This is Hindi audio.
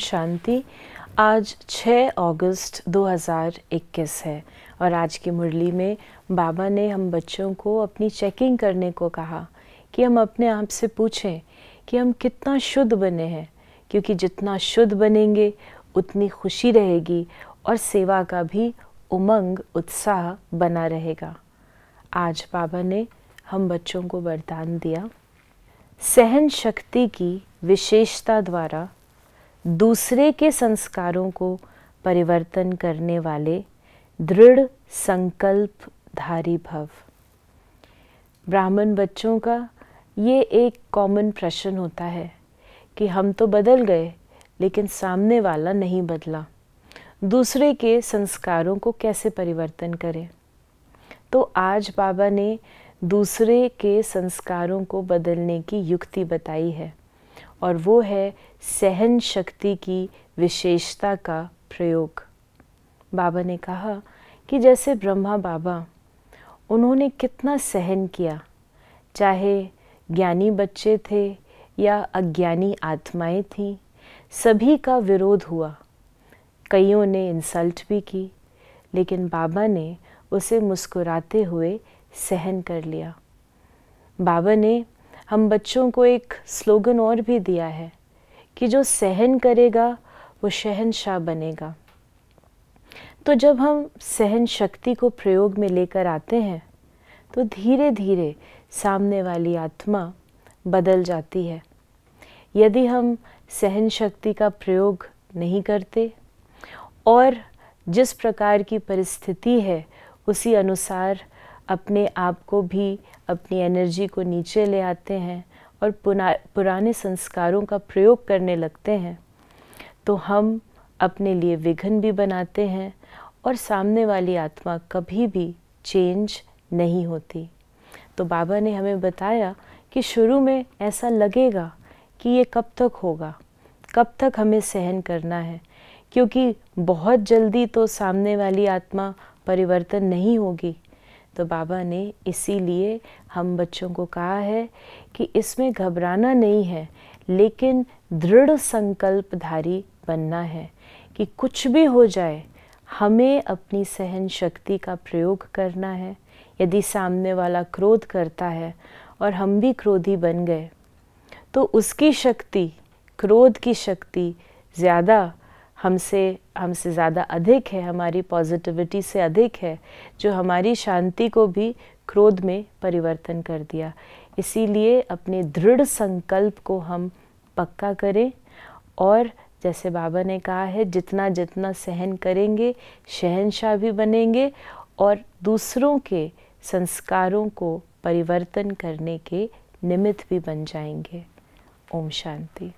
शांति आज 6 अगस्त 2021 है और आज की मुरली में बाबा ने हम बच्चों को अपनी चेकिंग करने को कहा कि हम अपने आप से पूछें कि हम कितना शुद्ध बने हैं क्योंकि जितना शुद्ध बनेंगे उतनी खुशी रहेगी और सेवा का भी उमंग उत्साह बना रहेगा आज बाबा ने हम बच्चों को वरदान दिया सहन शक्ति की विशेषता द्वारा दूसरे के संस्कारों को परिवर्तन करने वाले दृढ़ संकल्प धारी भव ब्राह्मण बच्चों का ये एक कॉमन प्रश्न होता है कि हम तो बदल गए लेकिन सामने वाला नहीं बदला दूसरे के संस्कारों को कैसे परिवर्तन करें तो आज बाबा ने दूसरे के संस्कारों को बदलने की युक्ति बताई है और वो है सहन शक्ति की विशेषता का प्रयोग बाबा ने कहा कि जैसे ब्रह्मा बाबा उन्होंने कितना सहन किया चाहे ज्ञानी बच्चे थे या अज्ञानी आत्माएं थीं सभी का विरोध हुआ कईयों ने इंसल्ट भी की लेकिन बाबा ने उसे मुस्कुराते हुए सहन कर लिया बाबा ने हम बच्चों को एक स्लोगन और भी दिया है कि जो सहन करेगा वो शहनशाह बनेगा तो जब हम सहन शक्ति को प्रयोग में लेकर आते हैं तो धीरे धीरे सामने वाली आत्मा बदल जाती है यदि हम सहन शक्ति का प्रयोग नहीं करते और जिस प्रकार की परिस्थिति है उसी अनुसार अपने आप को भी अपनी एनर्जी को नीचे ले आते हैं और पुना पुराने संस्कारों का प्रयोग करने लगते हैं तो हम अपने लिए विघन भी बनाते हैं और सामने वाली आत्मा कभी भी चेंज नहीं होती तो बाबा ने हमें बताया कि शुरू में ऐसा लगेगा कि ये कब तक होगा कब तक हमें सहन करना है क्योंकि बहुत जल्दी तो सामने वाली आत्मा परिवर्तन नहीं होगी तो बाबा ने इसीलिए हम बच्चों को कहा है कि इसमें घबराना नहीं है लेकिन दृढ़ संकल्पधारी बनना है कि कुछ भी हो जाए हमें अपनी सहन शक्ति का प्रयोग करना है यदि सामने वाला क्रोध करता है और हम भी क्रोधी बन गए तो उसकी शक्ति क्रोध की शक्ति ज़्यादा हमसे हमसे ज़्यादा अधिक है हमारी पॉजिटिविटी से अधिक है जो हमारी शांति को भी क्रोध में परिवर्तन कर दिया इसीलिए अपने दृढ़ संकल्प को हम पक्का करें और जैसे बाबा ने कहा है जितना जितना सहन करेंगे शहनशाह भी बनेंगे और दूसरों के संस्कारों को परिवर्तन करने के निमित्त भी बन जाएंगे ओम शांति